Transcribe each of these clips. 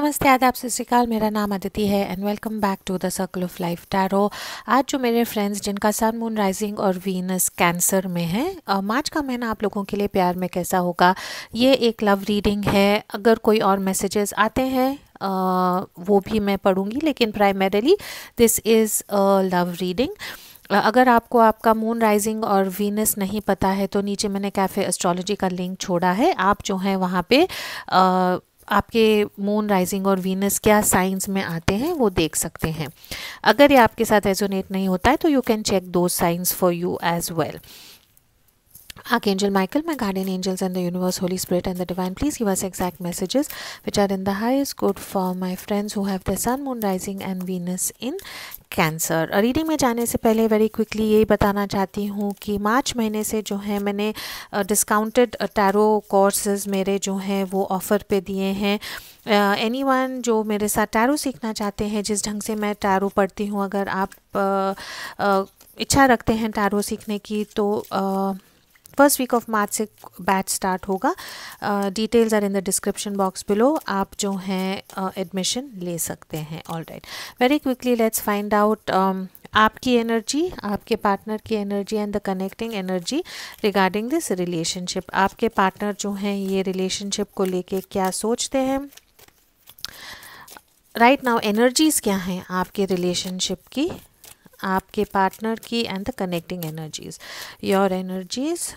नमस्ते आदाब सत श्रीकाल मेरा नाम अदिति है and welcome back to the circle of life tarot आज जो मेरे फ्रेंड्स जिनका सन मून राइजिंग और वीनस कैंसर में है मार्च का महीना आप लोगों के लिए प्यार में कैसा होगा ये एक लव रीडिंग है अगर कोई और मैसेजेस आते हैं वो भी मैं पढ़ूंगी लेकिन primarily this is love reading अगर आपको आपका मून राइजिंग और वीनस नहीं पता है तो नीचे मैंने कैफ़े एस्ट्रोलॉजी का लिंक छोड़ा है आप जो हैं वहाँ पे आपके मून राइजिंग और वीनस क्या साइंस में आते हैं वो देख सकते हैं अगर ये आपके साथ रेजोनेट नहीं होता है तो you can check two signs for you as well archangel Michael my guardian angels and the universe holy spirit and the divine please you us exact messages which are in the highest good for my friends who have the sun moon rising and Venus in Cancer reading में जाने से पहले very quickly यही बताना चाहती हूँ कि मार्च महीने से जो है मैंने डिस्काउंटेड टैरो कोर्सेज मेरे जो हैं वो ऑफ़र पे दिए हैं एनी uh, वन जो मेरे साथ टैरो सीखना चाहते हैं जिस ढंग से मैं टैरो पढ़ती हूँ अगर आप uh, uh, इच्छा रखते हैं टैरो सीखने की तो फर्स्ट वीक ऑफ मार्च से बैच स्टार्ट होगा details are in the description box below आप जो हैं एडमिशन uh, ले सकते हैं all right very quickly let's find out आपकी एनर्जी आपके पार्टनर की energy and the connecting energy regarding this relationship आपके पार्टनर जो हैं ये रिलेशनशिप को लेके क्या सोचते हैं राइट नाउ एनर्जीज़ क्या हैं आपके रिलेशनशिप की आपके पार्टनर की and the connecting energies your energies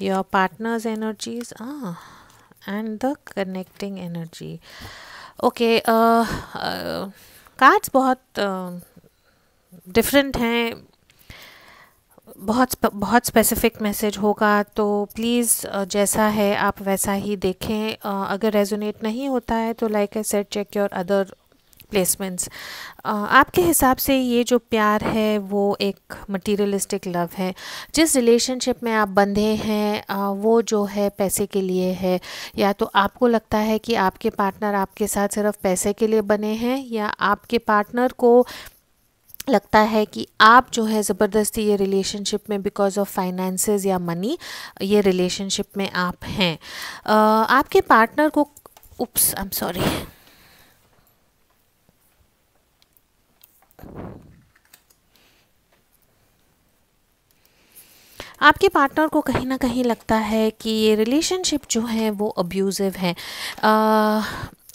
your partner's energies ah and the connecting energy okay uh, uh, cards बहुत डिफरेंट uh, हैं बहुत बहुत स्पेसिफिक मैसेज होगा तो प्लीज़ uh, जैसा है आप वैसा ही देखें uh, अगर रेजोनेट नहीं होता है तो like a set check your other placements आपके हिसाब से ये जो प्यार है वो एक मटीरियलिस्टिक लव है जिस रिलेशनशिप में आप बंधे हैं वो जो है पैसे के लिए है या तो आपको लगता है कि आपके पार्टनर आपके साथ सिर्फ पैसे के लिए बने हैं या आपके पार्टनर को लगता है कि आप जो है ज़बरदस्ती ये रिलेशनशिप में बिकॉज ऑफ फाइनेंसेस या मनी ये रिलेशनशिप में आप हैं आपके पार्टनर को उप्स आई एम सॉरी आपके पार्टनर को कहीं ना कहीं लगता है कि ये रिलेशनशिप जो है वो अब्यूज़िव है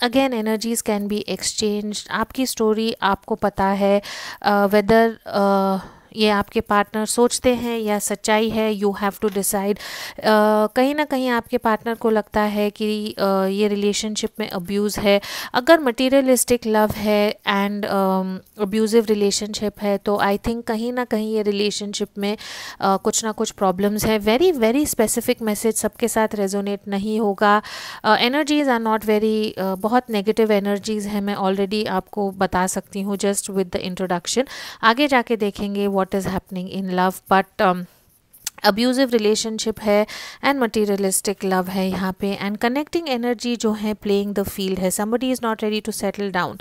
again energies can be exchange आपकी स्टोरी आपको पता है वेदर uh, ये आपके पार्टनर सोचते हैं या सच्चाई है यू हैव टू डिसाइड कहीं ना कहीं आपके पार्टनर को लगता है कि uh, ये रिलेशनशिप में अब्यूज़ है अगर मटीरियलिस्टिक लव है एंड अब्यूज़िव रिलेशनशिप है तो आई थिंक कहीं ना कहीं ये रिलेशनशिप में uh, कुछ ना कुछ प्रॉब्लम्स है वेरी वेरी स्पेसिफिक मैसेज सबके साथ रेजोनेट नहीं होगा एनर्जीज़ आर नॉट वेरी बहुत नेगेटिव एनर्जीज़ हैं मैं ऑलरेडी आपको बता सकती हूँ जस्ट विद द इंट्रोडक्शन आगे जाके देखेंगे what what is happening in love but abusive relationship है एंड मटेरियलिस्टिक लव है यहाँ पे एंड कनेक्टिंग एनर्जी जो है प्लेइंग द फील्ड है somebody is not ready to settle down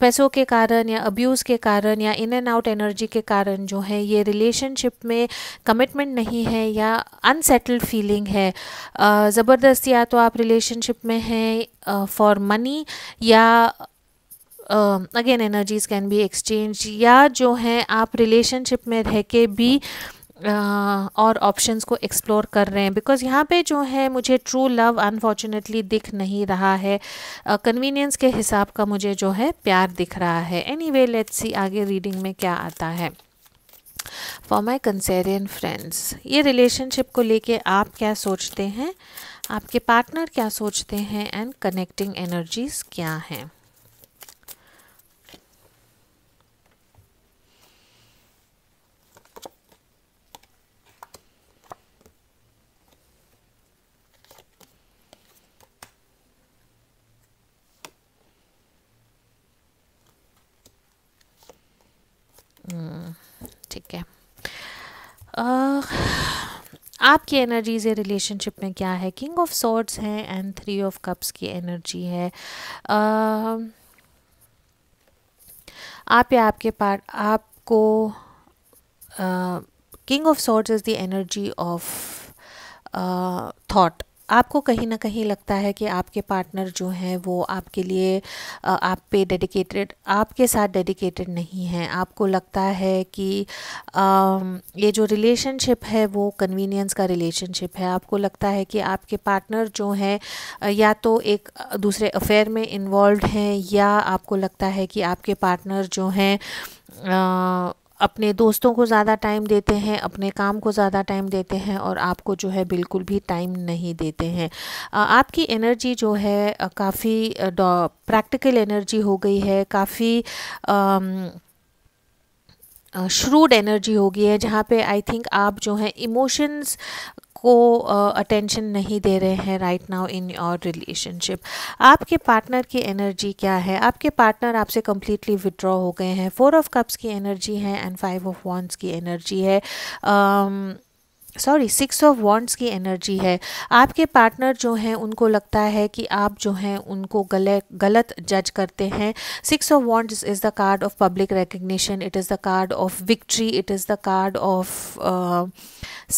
पैसों के कारण या अब्यूज़ के कारण या इन एंड आउट एनर्जी के कारण जो है ये रिलेशनशिप में कमिटमेंट नहीं है या अनसेटल्ड फीलिंग है uh, ज़बरदस्ती या तो आप रिलेशनशिप में हैं फॉर uh, मनी या again energies can be exchange या जो है आप रिलेशनशिप में रह के भी और ऑप्शंस को एक्सप्लोर कर रहे हैं बिकॉज यहाँ पे जो है मुझे ट्रू लव अनफॉर्चुनेटली दिख नहीं रहा है कन्वीनियंस uh, के हिसाब का मुझे जो है प्यार दिख रहा है एनी वे लेट्स सी आगे रीडिंग में क्या आता है फॉर माई कंसेरियन फ्रेंड्स ये रिलेशनशिप को लेके आप क्या सोचते हैं आपके पार्टनर क्या सोचते हैं एंड कनेक्टिंग एनर्जीज क्या हैं ठीक है आपकी एनर्जीज या रिलेशनशिप में क्या है किंग ऑफ सॉर्ड्स हैं एंड थ्री ऑफ कप्स की एनर्जी है आप या आपके पार्ट आपको king of swords is the energy of thought आपको कहीं ना कहीं लगता है कि आपके पार्टनर जो हैं वो आपके लिए आप पे डेडिकेटेड आपके साथ डेडिकेटेड नहीं हैं आपको लगता है कि ये जो रिलेशनशिप है वो कन्वीनियंस का रिलेशनशिप है आपको लगता है कि आपके पार्टनर जो हैं या तो एक दूसरे अफेयर में इन्वॉल्व हैं या आपको लगता है कि आपके पार्टनर जो हैं अपने दोस्तों को ज़्यादा टाइम देते हैं अपने काम को ज़्यादा टाइम देते हैं और आपको जो है बिल्कुल भी टाइम नहीं देते हैं आपकी एनर्जी जो है काफ़ी प्रैक्टिकल एनर्जी हो गई है काफ़ी श्रूड एनर्जी होगी है जहाँ पे आई थिंक आप जो है इमोशंस को अटेंशन uh, नहीं दे रहे हैं right now in your relationship आपके पार्टनर की एनर्जी क्या है आपके पार्टनर आपसे कम्प्लीटली विड्रॉ हो गए हैं फोर ऑफ कप्स की एनर्जी है एंड फाइव ऑफ वॉन्स की एनर्जी है um, sorry six of wands की एनर्जी है आपके पार्टनर जो हैं उनको लगता है कि आप जो हैं उनको गले गलत जज करते हैं six of wands is the card of public recognition it is the card of victory it is the card of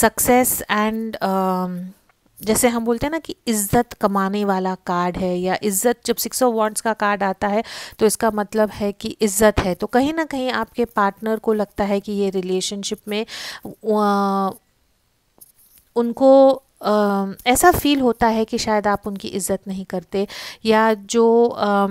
success and जैसे हम बोलते हैं ना कि इज़्ज़त कमाने वाला कार्ड है या इज़्ज़त जब सिक्स ऑफ वॉन्ट्स का कार्ड आता है तो इसका मतलब है कि इज़्ज़त है तो कहीं ना कहीं आपके पार्टनर को लगता है कि ये रिलेशनशिप में uh, उनको ऐसा फील होता है कि शायद आप उनकी इज़्ज़त नहीं करते या जो आ,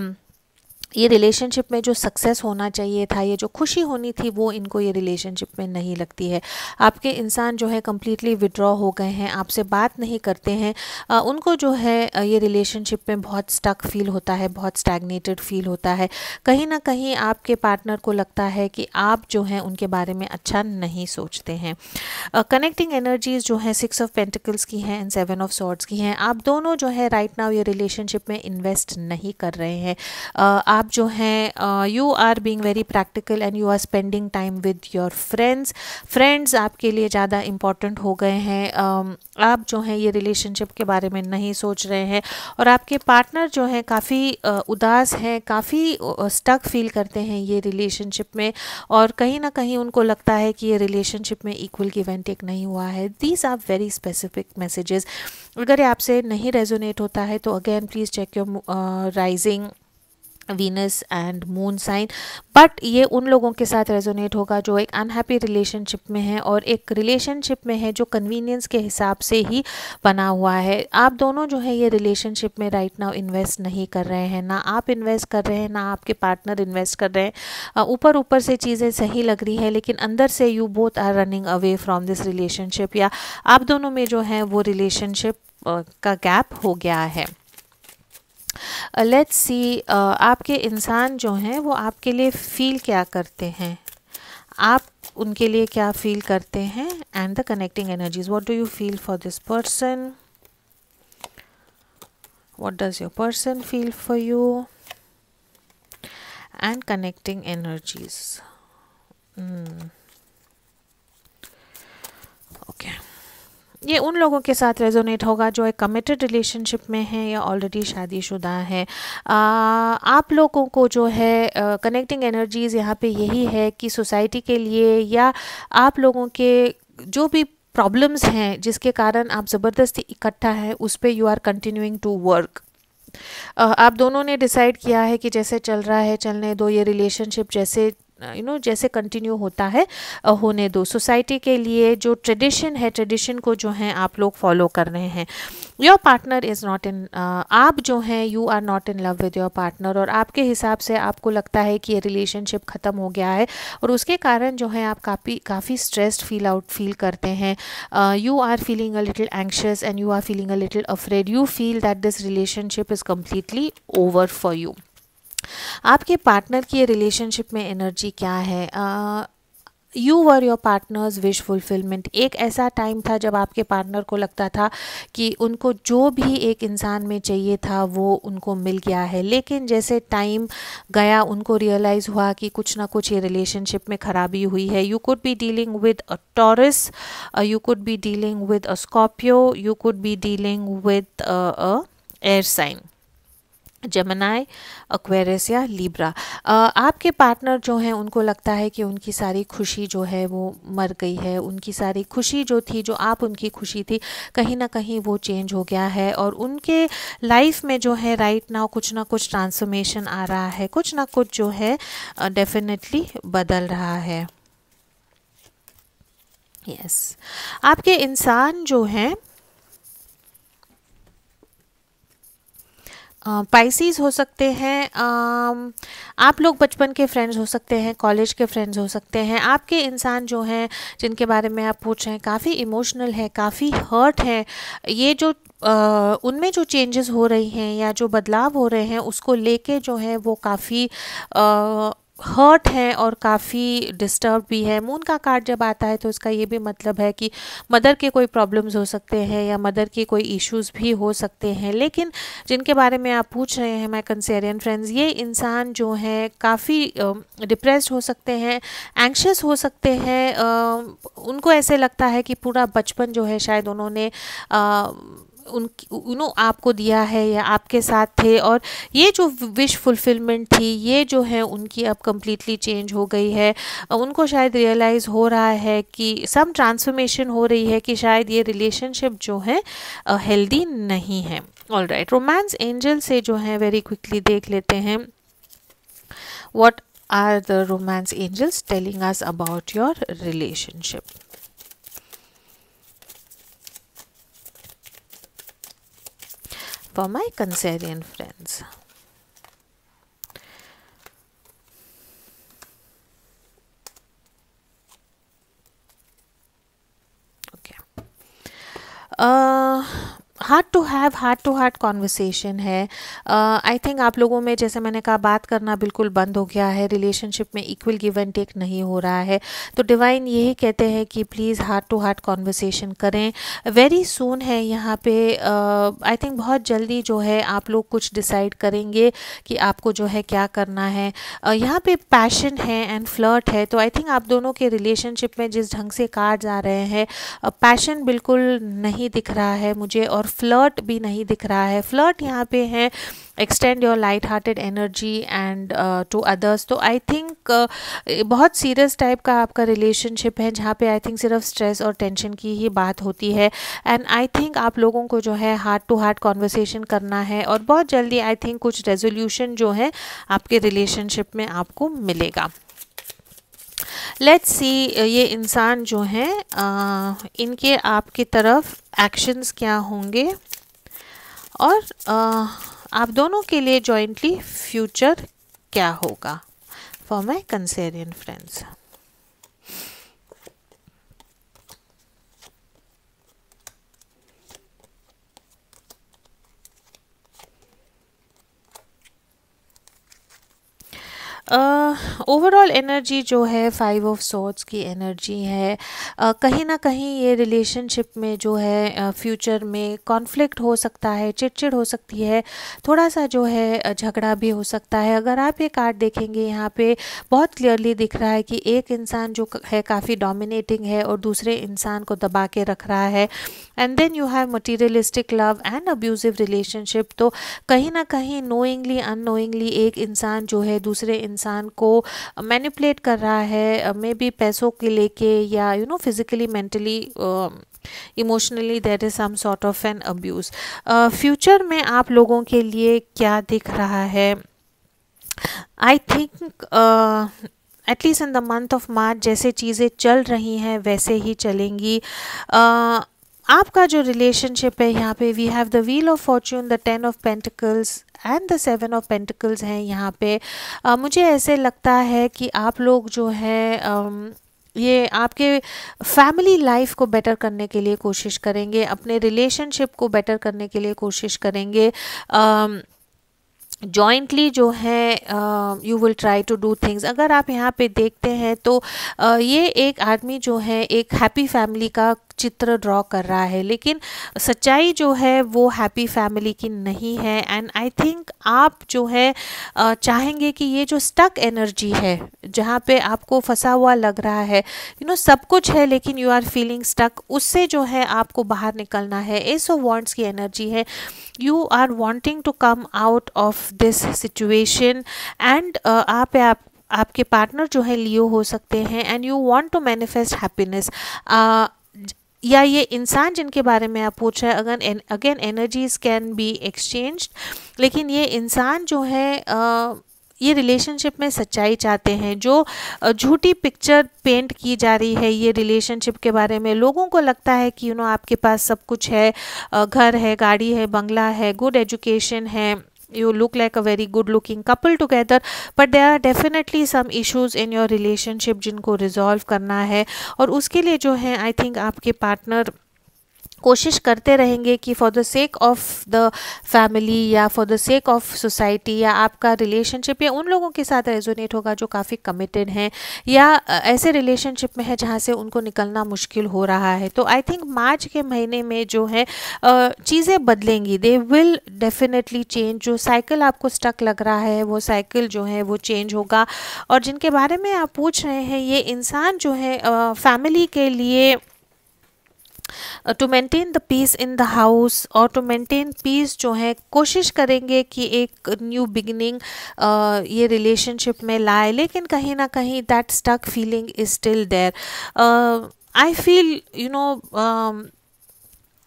ये रिलेशनशिप में जो सक्सेस होना चाहिए था ये जो खुशी होनी थी वो इनको ये रिलेशनशिप में नहीं लगती है आपके इंसान जो है कम्प्लीटली विड्रॉ हो गए हैं आपसे बात नहीं करते हैं आ, उनको जो है ये रिलेशनशिप में बहुत स्टक फील होता है बहुत स्टैगनेटेड फील होता है कहीं ना कहीं आपके पार्टनर को लगता है कि आप जो हैं उनके बारे में अच्छा नहीं सोचते हैं कनेक्टिंग एनर्जीज जो हैं सिक्स ऑफ पेंटिकल्स की हैं एंड सेवन ऑफ सॉर्ड्स की हैं आप दोनों जो है राइट नाउ ये रिलेशनशिप में इन्वेस्ट नहीं कर रहे हैं uh, आप आप जो हैं you are being very practical and you are spending time with your friends friends आपके लिए ज़्यादा इम्पॉर्टेंट हो गए हैं uh, आप जो हैं ये रिलेशनशिप के बारे में नहीं सोच रहे हैं और आपके पार्टनर जो हैं काफ़ी uh, उदास हैं काफ़ी स्टक फील करते हैं ये रिलेशनशिप में और कहीं ना कहीं उनको लगता है कि ये रिलेशनशिप में इक्वल की एंड नहीं हुआ है these are very specific messages अगर ये आपसे नहीं रेजोनेट होता है तो again please check your rising Venus and moon sign but ये उन लोगों के साथ रेजोनेट होगा जो एक अनहैप्पी रिलेशनशिप में है और एक रिलेशनशिप में है जो कन्वीनियंस के हिसाब से ही बना हुआ है आप दोनों जो है ये रिलेशनशिप में राइट नाउ इन्वेस्ट नहीं कर रहे हैं ना आप इन्वेस्ट कर रहे हैं ना आपके पार्टनर इन्वेस्ट कर रहे हैं ऊपर ऊपर से चीज़ें सही लग रही है लेकिन अंदर से you both are running away from this relationship या आप दोनों में जो है वो रिलेशनशिप का गैप हो गया है लेट्स uh, सी uh, आपके इंसान जो हैं वो आपके लिए फ़ील क्या करते हैं आप उनके लिए क्या फ़ील करते हैं and the connecting energies what do you feel for this person what does your person feel for you and connecting energies okay ये उन लोगों के साथ रेजोनेट होगा जो एक कमिटेड रिलेशनशिप में हैं या ऑलरेडी शादीशुदा हैं आप लोगों को जो है कनेक्टिंग एनर्जीज़ यहाँ पे यही है कि सोसाइटी के लिए या आप लोगों के जो भी प्रॉब्लम्स हैं जिसके कारण आप ज़बरदस्ती इकट्ठा है उस पर you are continuing to work आप दोनों ने डिसाइड किया है कि जैसे चल रहा है चलने दो ये रिलेशनशिप जैसे यू नो जैसे कंटिन्यू होता है होने दो सोसाइटी के लिए जो ट्रेडिशन है ट्रेडिशन को जो है आप लोग फॉलो कर रहे हैं your partner is not in आप जो हैं you are not in love with your partner और आपके हिसाब से आपको लगता है कि ये रिलेशनशिप ख़त्म हो गया है और उसके कारण जो है आप काफ़ी काफ़ी स्ट्रेस्ड फील आउट फील करते हैं you are feeling a little anxious and you are feeling a little afraid you feel that this relationship is completely over for you आपके पार्टनर की रिलेशनशिप में एनर्जी क्या है uh, you were your partners wish fulfilment एक ऐसा time था जब आपके पार्टनर को लगता था कि उनको जो भी एक इंसान में चाहिए था वो उनको मिल गया है लेकिन जैसे टाइम गया उनको रियलाइज़ हुआ कि कुछ ना कुछ ये रिलेशनशिप में ख़राबी हुई है you could be dealing with a Taurus you could be dealing with a Scorpio you could be dealing with air sign जमनाए अक्वेरस या लिब्रा आपके पार्टनर जो हैं उनको लगता है कि उनकी सारी खुशी जो है वो मर गई है उनकी सारी खुशी जो थी जो आप उनकी खुशी थी कहीं ना कहीं वो चेंज हो गया है और उनके लाइफ में जो है राइट नाउ कुछ ना कुछ ट्रांसफॉर्मेशन आ रहा है कुछ ना कुछ जो है डेफिनेटली बदल रहा है यस yes. आपके इंसान जो हैं पाइसीज हो सकते हैं आप लोग बचपन के फ्रेंड्स हो सकते हैं कॉलेज के फ्रेंड्स हो सकते हैं आपके इंसान जो हैं जिनके बारे में आप पूछ रहे हैं काफ़ी इमोशनल है काफ़ी हर्ट है ये जो उनमें जो चेंजेस हो रही हैं या जो बदलाव हो रहे हैं उसको लेके जो है वो काफ़ी हर्ट हैं और काफ़ी डिस्टर्ब भी हैं मून का कार्ड जब आता है तो उसका ये भी मतलब है कि मदर के कोई प्रॉब्लम्स हो सकते हैं या मदर के कोई इश्यूज भी हो सकते हैं लेकिन जिनके बारे में आप पूछ रहे हैं माई कंसेरियन फ्रेंड्स ये इंसान जो है काफ़ी डिप्रेस हो सकते हैं एंक्शस हो सकते हैं उनको ऐसे लगता है कि पूरा बचपन जो है शायद उन्होंने आ, उन उन्हों आपको दिया है या आपके साथ थे और ये जो विश फुलफिलमेंट थी ये जो है उनकी अब कम्प्लीटली चेंज हो गई है उनको शायद रियलाइज़ हो रहा है कि सम ट्रांसफॉर्मेशन हो रही है कि शायद ये रिलेशनशिप जो है हेल्दी नहीं है ऑल राइट रोमांस एंजल से जो है वेरी क्विकली देख लेते हैं what are the romance angels telling us about your relationship for my Cancerian friends. Okay. Uh, heart to have heart to heart conversation है आई uh, थिंक आप लोगों में जैसे मैंने कहा बात करना बिल्कुल बंद हो गया है रिलेशनशिप में इक्वल गिव एंड टेक नहीं हो रहा है तो डिवाइन यही कहते हैं कि please heart to heart conversation करें वेरी सून है यहाँ पे आई uh, थिंक बहुत जल्दी जो है आप लोग कुछ डिसाइड करेंगे कि आपको जो है क्या करना है uh, यहाँ पे पैशन है एंड फ्लर्ट है तो आई थिंक आप दोनों के रिलेशनशिप में जिस ढंग से कार्ड आ रहे हैं पैशन uh, बिल्कुल नहीं दिख रहा है मुझे और और फ्लर्ट भी नहीं दिख रहा है फ्लर्ट यहाँ पे है extend your light hearted energy and to others तो आई थिंक uh, बहुत सीरियस टाइप का आपका रिलेशनशिप है जहाँ पे आई थिंक सिर्फ स्ट्रेस और टेंशन की ही बात होती है एंड आई थिंक आप लोगों को जो है हार्ट टू हार्ट कॉन्वर्सेशन करना है और बहुत जल्दी आई थिंक कुछ रेजोल्यूशन जो है आपके रिलेशनशिप में आपको मिलेगा लेट्स सी uh, ये इंसान जो हैं uh, इनके आपकी तरफ एक्शंस क्या होंगे और आ, uh, आप दोनों के लिए जॉइंटली फ्यूचर क्या होगा for my Cancerian friends overall uh, energy जो है फाइव ऑफ सोर्ट्स की एनर्जी है uh, कहीं ना कहीं ये रिलेशनशिप में जो है फ्यूचर uh, में कॉन्फ्लिक्ट हो सकता है चिड़चिड़ हो सकती है थोड़ा सा जो है झगड़ा भी हो सकता है अगर आप ये कार्ड देखेंगे यहाँ पे बहुत क्लियरली दिख रहा है कि एक इंसान जो है काफ़ी डोमिनेटिंग है और दूसरे इंसान को दबा के रख रहा है and then you have materialistic love and abusive relationship तो कहीं ना कहीं नोइंगली अन एक इंसान जो है दूसरे इंसान को मैनिपुलेट कर रहा है मे बी पैसों के लेके या you know physically mentally emotionally there is some sort of an abuse future में आप लोगों के लिए क्या दिख रहा है I think at least in the month of March जैसे चीज़ें चल रही हैं वैसे ही चलेंगी uh, आपका जो रिलेशनशिप है यहाँ पे we have the wheel of fortune the ten of pentacles and the seven of pentacles हैं यहाँ पे uh, मुझे ऐसे लगता है कि आप लोग जो है um, ये आपके फैमिली लाइफ को बेटर करने के लिए कोशिश करेंगे अपने रिलेशनशिप को बेटर करने के लिए कोशिश करेंगे um, जॉइंटली जो है you will try to do things अगर आप यहाँ पे देखते हैं तो uh, ये एक आदमी जो है एक हैप्पी फैमिली का चित्र ड्रॉ कर रहा है लेकिन सच्चाई जो है वो हैप्पी फैमिली की नहीं है एंड आई थिंक आप जो है चाहेंगे कि ये जो स्टक एनर्जी है जहाँ पे आपको फंसा हुआ लग रहा है यू you नो know, सब कुछ है लेकिन यू आर फीलिंग स्टक उससे जो है आपको बाहर निकलना है एस ऑफ वॉन्ट्स की एनर्जी है you are wanting to come out of this situation and आप आपके पार्टनर जो है लियो हो सकते हैं and you want to manifest happiness या ये इंसान जिनके बारे में आप पूछ रहे हैं अगर again energies can be exchange लेकिन ये इंसान जो है आ, ये रिलेशनशिप में सच्चाई चाहते हैं जो झूठी पिक्चर पेंट की जा रही है ये रिलेशनशिप के बारे में लोगों को लगता है कि यू नो आपके पास सब कुछ है घर है गाड़ी है बंगला है गुड एजुकेशन है you look like a very good looking couple together but there are definitely some issues in your relationship jinko resolve karna hai aur uske liye jo hai i think aapke partner कोशिश करते रहेंगे कि for the sake of the family या for the sake of society या आपका relationship या उन लोगों के साथ रेजोनेट होगा जो काफ़ी कमिटेड हैं या ऐसे रिलेशनशिप में है जहाँ से उनको निकलना मुश्किल हो रहा है तो आई थिंक मार्च के महीने में जो है चीज़ें बदलेंगी दे विल डेफिनेटली चेंज जो साइकिल आपको स्टक लग रहा है वो साइकिल जो है वो चेंज होगा और जिनके बारे में आप पूछ रहे हैं ये इंसान जो है फैमिली के लिए to maintain the peace in the house और टू मेंटेन पीस जो है कोशिश करेंगे कि एक न्यू बिगनिंग uh, ये रिलेशनशिप में लाए लेकिन कहीं ना कहीं that stuck feeling is still there I feel you know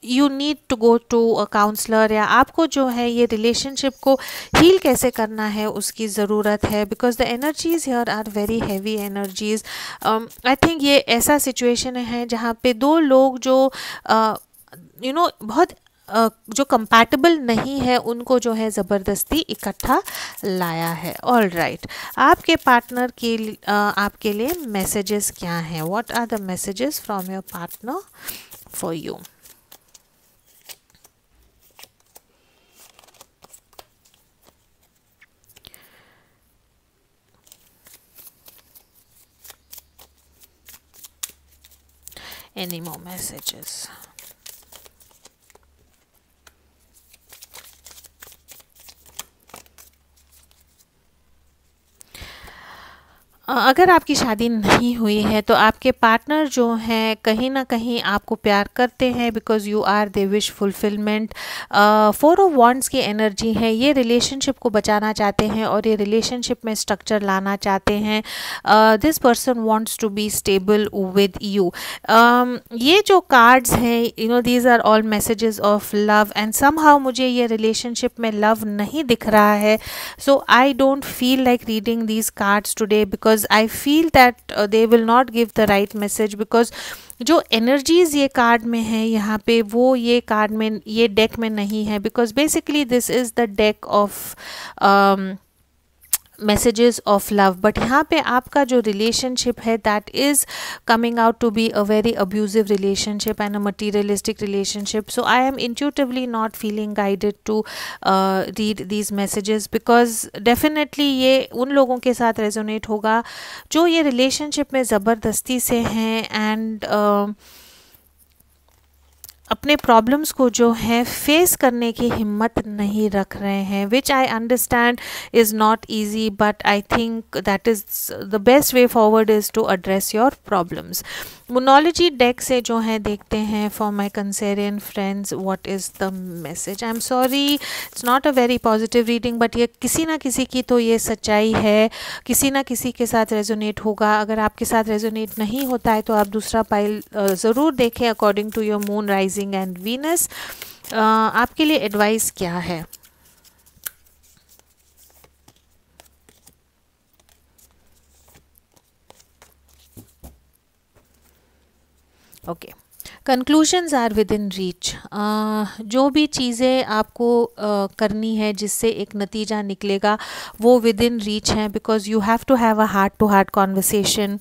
you need to go to a counsellor या आपको जो है ये रिलेशनशिप को हील कैसे करना है उसकी ज़रूरत है because the energies here are very heavy energies I think ये ऐसा सिचुएशन है जहाँ पे दो लोग जो you uh, know you know, बहुत uh, जो कंपैटिबल नहीं है उनको जो है ज़बरदस्ती इकट्ठा लाया है ऑल राइट right. आपके पार्टनर के uh, आपके लिए मैसेजेस क्या हैं what are the messages from your partner for you any more messages अगर आपकी शादी नहीं हुई है तो आपके पार्टनर जो हैं कहीं ना कहीं आपको प्यार करते हैं because you are they wish fulfilment four of wands की एनर्जी है ये रिलेशनशिप को बचाना चाहते हैं और ये रिलेशनशिप में स्ट्रक्चर लाना चाहते हैं this person wants to be stable with you ये जो कार्ड्स हैं you know these are all messages of love and somehow मुझे ये रिलेशनशिप में लव नहीं दिख रहा है so I don't feel like reading these cards today because because I feel that they will not give the right message because जो energies ये card में है यहाँ पे वो ये कार्ड में ये डेक में नहीं है because basically this is the deck of messages of love but यहाँ पे आपका जो रिलेशनशिप है that is coming out to be a very abusive relationship and a materialistic relationship so I am intuitively not feeling guided to read these messages because definitely ये उन लोगों के साथ रेजोनेट होगा जो ये रिलेशनशिप में ज़बरदस्ती से हैं एंड uh, अपने प्रॉब्लम्स को जो है फेस करने की हिम्मत नहीं रख रहे हैं which I understand is not easy but I think that is the best way forward is to address your problems मोनोलॉजी डेक से जो है देखते हैं for my Cancerian friends what is the message I am sorry it's not a very positive reading but ये किसी ना किसी की तो ये सच्चाई है किसी ना किसी के साथ रेजोनेट होगा अगर आपके साथ रेजोनेट नहीं होता है तो आप दूसरा पाइल ज़रूर देखें according to your moon rising and Venus आपके लिए एडवाइस क्या है okay conclusions are within reach जो भी चीज़ें आपको uh, करनी है जिससे एक नतीजा निकलेगा वो विद इन रीच हैं because you have to have a heart to heart conversation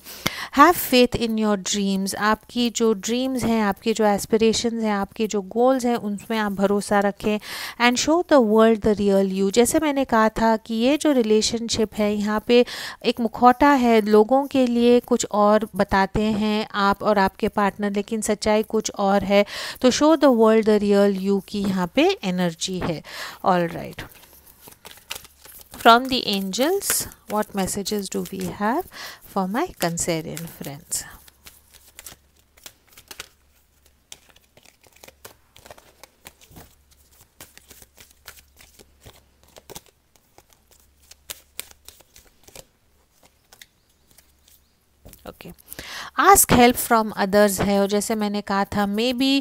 have faith in your dreams आपकी जो ड्रीम्स हैं आपके जो एस्परेशन हैं आपके जो गोल्स हैं उनमें आप भरोसा रखें and show the world the real you जैसे मैंने कहा था कि ये जो रिलेशनशिप है यहाँ पे एक मुखौटा है लोगों के लिए कुछ और बताते हैं आप और आपके पार्टनर लेकिन सच्चाई कुछ कुछ और है तो show the world the real you की यहाँ पे एनर्जी है all right from the angels what messages do we have for my Cancerian friends ask help from others है और जैसे मैंने कहा था maybe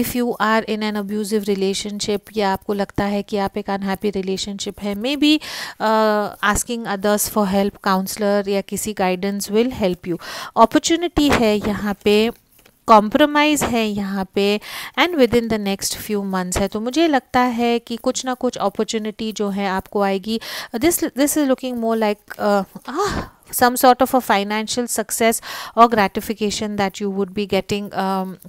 if you are in an abusive relationship या आपको लगता है कि आप एक अनहैप्पी रिलेशनशिप है maybe asking others for help counsellor या किसी guidance will help you opportunity है यहाँ पे कॉम्प्रोमाइज़ है यहाँ पे and within the next few months है तो मुझे लगता है कि कुछ ना कुछ अपॉर्चुनिटी जो है आपको आएगी this this is looking more like some sort of a financial success और gratification that you would be getting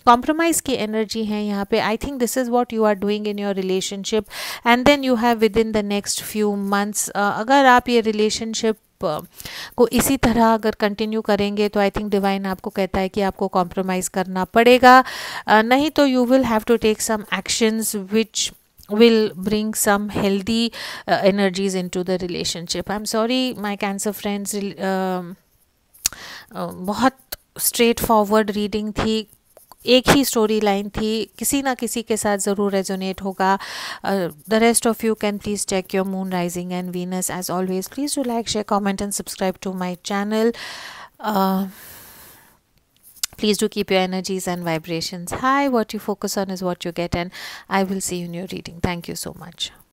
compromise की एनर्जी है यहाँ पे I think this is what you are doing in your relationship and then you have within the next few months अगर आप ये relationship को इसी तरह अगर कंटिन्यू करेंगे तो आई थिंक डिवाइन आपको कहता है कि आपको कॉम्प्रोमाइज़ करना पड़ेगा नहीं तो you will have to take some actions which will bring some healthy uh, energies into the relationship i'm sorry my cancer friends uh, uh, बहुत स्ट्रेट फॉरवर्ड रीडिंग थी एक ही स्टोरी लाइन थी किसी ना किसी के साथ ज़रूर रेजोनेट होगा the rest of you can please check your moon rising and Venus as always please do like share comment and subscribe to my channel please do keep your energies and vibration high what you focus on is what you get and I will see you in your reading thank you so much